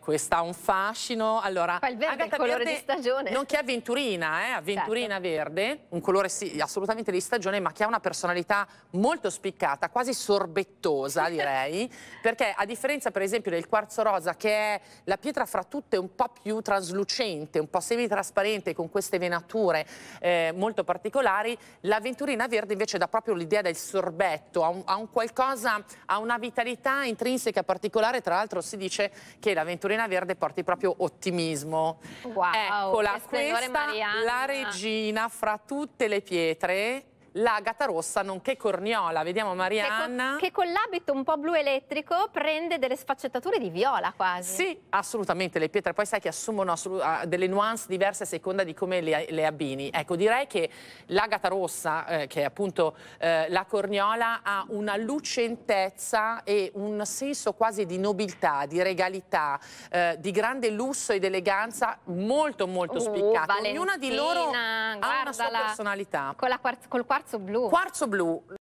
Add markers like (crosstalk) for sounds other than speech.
questo ecco, ha un fascino. Allora, il verde Agata è il colore verde, di stagione. Nonché avventurina, eh, avventurina certo. verde, un colore sì, assolutamente di stagione, ma che ha una personalità molto spiccata, quasi sorbettosa (laughs) direi, perché a differenza per esempio del quarzo rosa, che è la pietra fra tutte un po' più traslucente, un po' semitrasparente, con queste venature eh, molto particolari, l'avventurina verde invece dà proprio l'idea del sorbetto, ha un, ha un qualcosa, ha una vitalità intrinseca particolare, tra l'altro si dice che l'avventurina vetturina verde porti proprio ottimismo. Wow, Eccola, questa Marianna. la regina fra tutte le pietre la Gata Rossa, nonché Corniola. Vediamo Marianna. Che, co che con l'abito un po' blu elettrico prende delle sfaccettature di viola quasi. Sì, assolutamente. Le pietre poi sai che assumono delle nuance diverse a seconda di come le, le abbini. Ecco, direi che la Gata Rossa, eh, che è appunto eh, la Corniola, ha una lucentezza e un senso quasi di nobiltà, di regalità, eh, di grande lusso ed eleganza molto molto oh, spiccato. Valentina, Ognuna di loro ha una sua personalità. Con la, col quarto Quarzo blu. Quarzo blu.